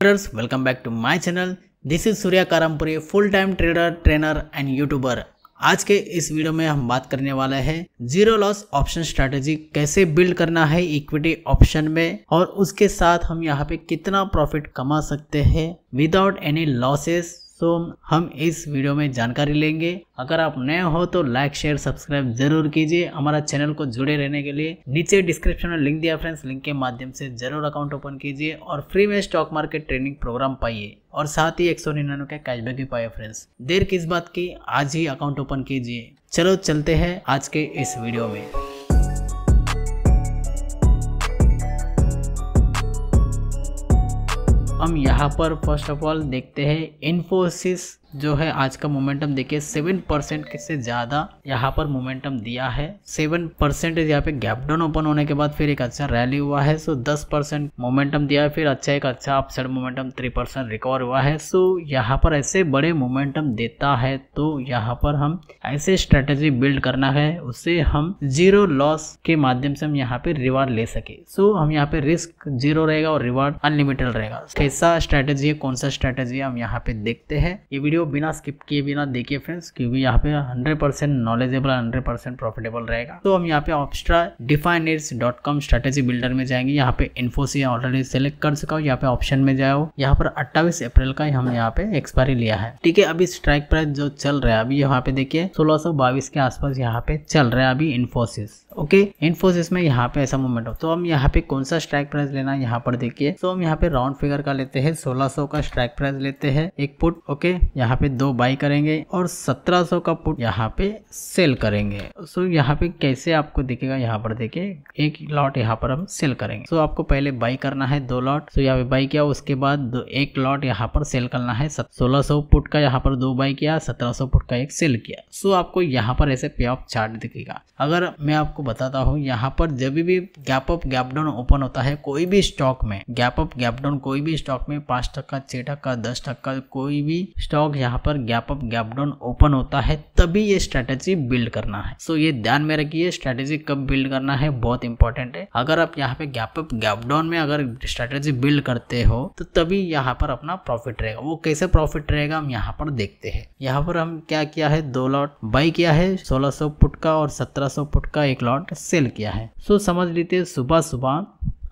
Traders welcome back to my channel this is Surya Karampuri full time trader trainer and YouTuber आज के इस video में हम बात करने वाले हैं जीरो लॉस ऑप्शन स्ट्रेटेजी कैसे बिल्ड करना है इक्विटी ऑप्शन में और उसके साथ हम यहाँ पे कितना प्रॉफिट कमा सकते हैं विदाउट एनी लॉसेस सो हम इस वीडियो में जानकारी लेंगे अगर आप नए हो तो लाइक शेयर सब्सक्राइब जरूर कीजिए हमारा चैनल को जुड़े रहने के लिए नीचे डिस्क्रिप्शन में लिंक दिया फ्रेंड्स लिंक के माध्यम से जरूर अकाउंट ओपन कीजिए और फ्री में स्टॉक मार्केट ट्रेनिंग प्रोग्राम पाइए और साथ ही एक सौ निन्यानवे का कैशबैक भी पाए फ्रेंड्स देर किस बात की आज ही अकाउंट ओपन कीजिए चलो चलते हैं आज के इस वीडियो में हम यहाँ पर फर्स्ट ऑफ ऑल देखते हैं इन्फोसिस जो है आज का मोमेंटम देखिए सेवन परसेंट से ज़्यादा यहाँ पर मोमेंटम दिया है सेवन परसेंट यहाँ पे गैप डाउन ओपन होने के बाद फिर एक अच्छा रैली हुआ है सो दस परसेंट मोमेंटम दिया है फिर अच्छा एक अच्छा upside momentum three percent recover हुआ है सो यहाँ पर ऐसे बड़े मोमेंटम देता है तो यहाँ पर हम ऐसे स्ट्रेटेजी बिल्ड करना है उसे हम जीरो लॉस के माध्यम से हम यहाँ पे रिवार्ड ले सके सो हम यहाँ पे रिस्क जीरो रहेगा और रिवार्ड अनलिमिटेड रहेगा कैसा स्ट्रेटेजी है कौन सा स्ट्रेटेजी हम यहाँ पे देखते हैं ये वीडियो वीडियो बिना स्किप किए बिना देखिए फ्रेंड्स क्योंकि यहाँ पे 100 percent knowledgeable hundred percent profitable रहेगा तो हम यहाँ पे Opstra Definedge dot com strategy builder में जाएंगे यहाँ पे इन्फो ऑलरेडी सेलेक्ट कर सका हूँ यहाँ पे ऑप्शन में जाओ यहाँ पर अट्ठाईस अप्रैल का हम यहाँ पे एक्सपायरी लिया है ठीक है अभी स्ट्राइक प्राइस जो चल रहा है अभी यहाँ पे देखिए सोलह के आसपास यहाँ पे चल रहा है अभी इन्फोसिस ओके इन्फोसिस में यहाँ पे ऐसा मूवमेंट हो तो हम यहाँ पे कौन सा स्ट्राइक प्राइस लेना है यहाँ पर देखिए तो हम यहाँ पे राउंड फिगर का लेते हैं सोलह का स्ट्राइक प्राइस लेते हैं एक पुट ओके यहाँ यहाँ पे दो बाई करेंगे और 1700 का पुट यहाँ पे सेल करेंगे सो यहाँ पे कैसे आपको दिखेगा यहाँ पर देखिए एक लॉट यहाँ पर हम सेल करेंगे सो आपको पहले बाई करना है दो लॉट सो यहाँ पे बाई किया उसके बाद एक लॉट यहाँ पर सेल करना है सोलह पुट का यहाँ पर दो बाई किया सत्रह पुट का एक सेल किया सो आपको यहाँ पर ऐसे पे ऑफ चार्ट दिखेगा अगर मैं आपको बताता हूँ यहाँ पर जब भी gap up gap down open होता है कोई भी स्टॉक में गैप अप गैप डाउन कोई भी स्टॉक में पांच टक्का छह टक्का दस टक्का कोई भी स्टॉक यहाँ पर gap up gap down open होता है तभी ये स्ट्रेटेजी बिल्ड करना है सो so, ये ध्यान में रखिए स्ट्रेटेजी कब बिल्ड करना है बहुत इंपॉर्टेंट है अगर आप यहाँ पे गैप अप गैप डाउन में अगर स्ट्रेटेजी बिल्ड करते हो तो तभी यहाँ पर अपना प्रॉफिट रहेगा वो कैसे प्रॉफिट रहेगा हम यहाँ पर देखते हैं यहाँ पर हम क्या किया है दो लॉट बाई किया है सोलह पुट का और सत्रह पुट का एक लॉट सेल किया है सो so, समझ लीते सुबह सुबह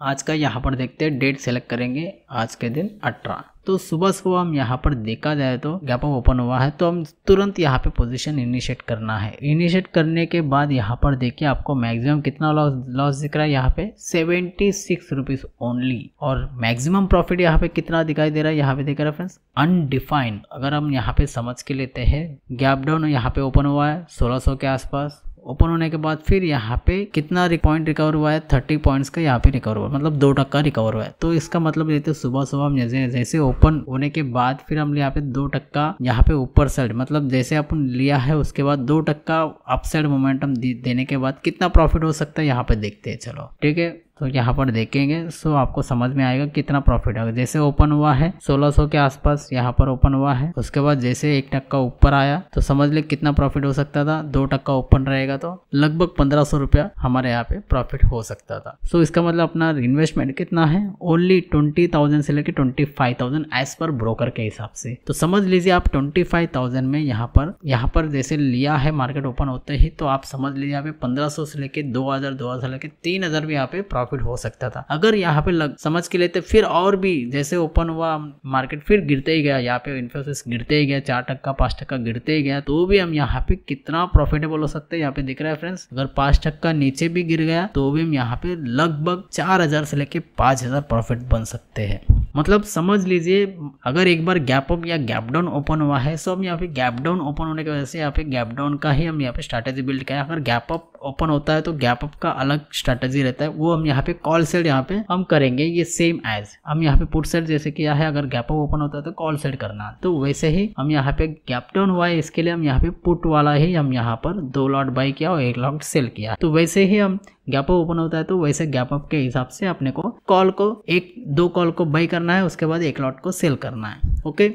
आज का यहाँ पर देखते हैं डेट सेलेक्ट करेंगे आज के दिन अठारह तो सुबह सुबह हम यहाँ पर देखा जाए तो गैप ऑफ ओपन हुआ है तो हम तुरंत यहाँ पे पोजीशन इनिशिएट करना है इनिशिएट करने के बाद यहाँ पर देखिए आपको मैक्सिमम कितना लॉस लॉस दिख रहा है यहाँ पे सेवेंटी सिक्स रुपीज ओनली और मैक्सिमम प्रॉफिट यहाँ पे कितना दिखाई दे रहा है यहाँ पे देखा रहा है फ्रेंड्स अनडिफाइंड अगर हम यहाँ पे समझ के लेते हैं गैप डाउन यहाँ पे ओपन हुआ है सोलह के आसपास ओपन होने के बाद फिर यहाँ पे कितना पॉइंट रिकवर हुआ है थर्टी पॉइंट्स का यहाँ पे रिकवर हुआ मतलब दो टक्का रिकवर हुआ है तो इसका मतलब लेते तो सुबह सुबह हम जैसे जैसे ओपन होने के बाद फिर हम यहाँ पे दो टक्का यहाँ पे ऊपर साइड मतलब जैसे अपन लिया है उसके बाद दो टक्का अप साइड मोमेंटम देने के बाद कितना प्रॉफिट हो सकता है यहाँ पे देखते हैं चलो ठीक है तो यहाँ पर देखेंगे सो आपको समझ में आएगा कितना प्रॉफिट होगा जैसे ओपन हुआ है 1600 के आसपास यहाँ पर ओपन हुआ है उसके बाद जैसे एक टक्का ऊपर आया तो समझ ले कितना प्रॉफिट हो सकता था दो टक्का ओपन रहेगा तो लगभग पंद्रह सौ रुपया हमारे यहाँ पे प्रॉफिट हो सकता था सो इसका मतलब अपना इन्वेस्टमेंट कितना है ओनली ट्वेंटी थाउजेंड से लेकर twenty five thousand as per broker के हिसाब से तो समझ लीजिए आप ट्वेंटी फाइव थाउजेंड में यहाँ पर यहाँ पर जैसे लिया है मार्केट ओपन होते ही तो आप समझ लीजिए यहाँ पे पंद्रह सौ से लेकर दो हजार दो हजार लेकर तीन हजार भी यहाँ पे प्रॉफिट प्रॉफिट हो सकता था अगर यहाँ पे लग समझ के लेते फिर और भी जैसे ओपन हुआ मार्केट फिर गिरते ही गया यहाँ पे इन्फोसिस गिरते ही गया चार टक्का पांच टक्का गिरते ही गया तो भी हम यहाँ पे कितना प्रॉफिटेबल हो सकते हैं यहाँ पे दिख रहा है फ्रेंड्स अगर पांच टक्का नीचे भी गिर गया तो भी हम यहाँ पे लगभग चार हजार से लेके पाँच हजार प्रॉफिट बन सकते हैं मतलब समझ लीजिए अगर एक बार गैप अप या गैप डाउन ओपन हुआ है सो हम यहाँ पे गैप डाउन ओपन होने की वजह से यहाँ पे गैप डाउन का ही हम यहाँ पे स्ट्रैटेजी बिल्ड किया अगर गैप अप ओपन होता है तो गैप अप का अलग स्ट्रैटेजी रहता है वो हम यहाँ पे कॉल सेल यहाँ पे हम करेंगे ये सेम एज हम यहाँ पे पुट सेल जैसे किया है अगर गैप अप ओपन होता है तो कॉल सेल करना तो वैसे ही हम यहाँ पे गैप डाउन हुआ है इसके लिए हम यहाँ पे पुट वाला ही हम यहाँ पर दो लॉट बाई किया और एक लॉट सेल किया तो वैसे ही हम गैप ओपन होता है तो वैसे गैप अप के हिसाब से अपने को कॉल को एक दो कॉल को बाई करना है उसके बाद एक लॉट को सेल करना है ओके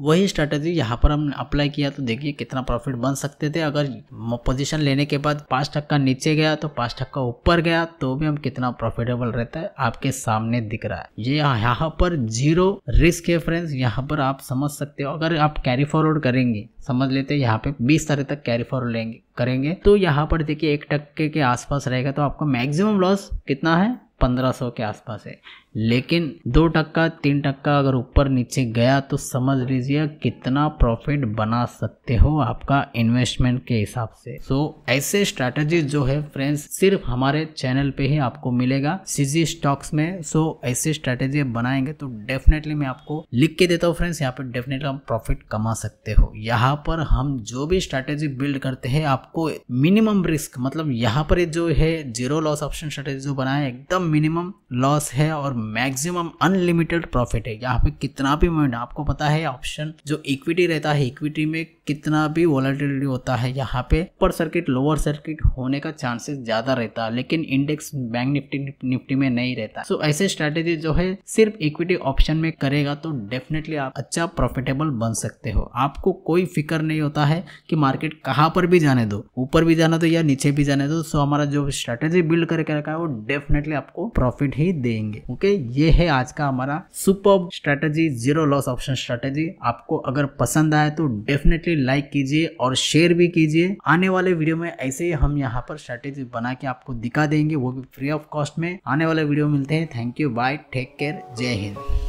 वही स्ट्रैटेजी यहाँ पर हमने अप्लाई किया तो देखिए कितना प्रॉफिट बन सकते थे अगर पोजीशन लेने के बाद पाँच टक्का नीचे गया तो पाँच टक्का ऊपर गया तो भी हम कितना प्रॉफिटेबल रहता है आपके सामने दिख रहा है ये यह यहाँ पर जीरो रिस्क है फ्रेंड्स यहाँ पर आप समझ सकते हो अगर आप कैरी फॉरवर्ड करेंगे समझ लेते हैं यहाँ पे बीस तारीख तक कैरी फॉरवर्ड लेंगे करेंगे तो यहाँ पर देखिए एक टक्के के आसपास रहेगा तो आपका मैक्सिमम लॉस कितना है पंद्रह सौ के आसपास है लेकिन दो टक्का तीन टक्का अगर ऊपर नीचे गया तो समझ लीजिए कितना प्रॉफिट बना सकते हो आपका इन्वेस्टमेंट के हिसाब से सो so, ऐसे स्ट्रैटेजी जो है फ्रेंड्स सिर्फ हमारे चैनल पे ही आपको मिलेगा सीजी स्टॉक्स में सो so, ऐसे स्ट्रेटेजी बनाएंगे तो डेफिनेटली मैं आपको लिख के देता हूँ फ्रेंड्स यहाँ पे डेफिनेटली आप प्रॉफिट कमा सकते हो यहाँ पर हम जो भी स्ट्रैटेजी बिल्ड करते हैं आपको मिनिमम रिस्क मतलब यहाँ पर जो है जीरो लॉस ऑप्शन स्ट्रेटेजी जो बनाए एकदम मिनिमम लॉस है और मैक्सिमम अनलिमिटेड प्रॉफिट है यहाँ पे कितना भी मूवमेंट आपको पता है ऑप्शन जो इक्विटी रहता है इक्विटी में कितना भी वॉलिटिलिटी होता है यहाँ पे ऊपर सर्किट लोअर सर्किट होने का चांसेस ज्यादा रहता है लेकिन इंडेक्स बैंक निफ्टी निफ्टी में नहीं रहता सो so, ऐसे स्ट्रेटेजी जो है सिर्फ इक्विटी ऑप्शन में करेगा तो डेफिनेटली आप अच्छा प्रॉफिटेबल बन सकते हो आपको कोई फिक्र नहीं होता है कि मार्केट कहाँ पर भी जाने दो ऊपर भी जाना दो या नीचे भी जाने दो सो so, हमारा जो स्ट्रेटेजी बिल्ड करके रखा है वो डेफिनेटली आपको प्रॉफिट ही देंगे ओके okay? ओके ये है आज का हमारा super strategy zero loss option strategy आपको अगर पसंद आए तो डेफिनेटली लाइक कीजिए और शेयर भी कीजिए आने वाले वीडियो में ऐसे ही हम यहाँ पर स्ट्रेटेजी बना के आपको दिखा देंगे वो भी फ्री ऑफ कॉस्ट में आने वाले वीडियो मिलते हैं thank you bye take care जय हिंद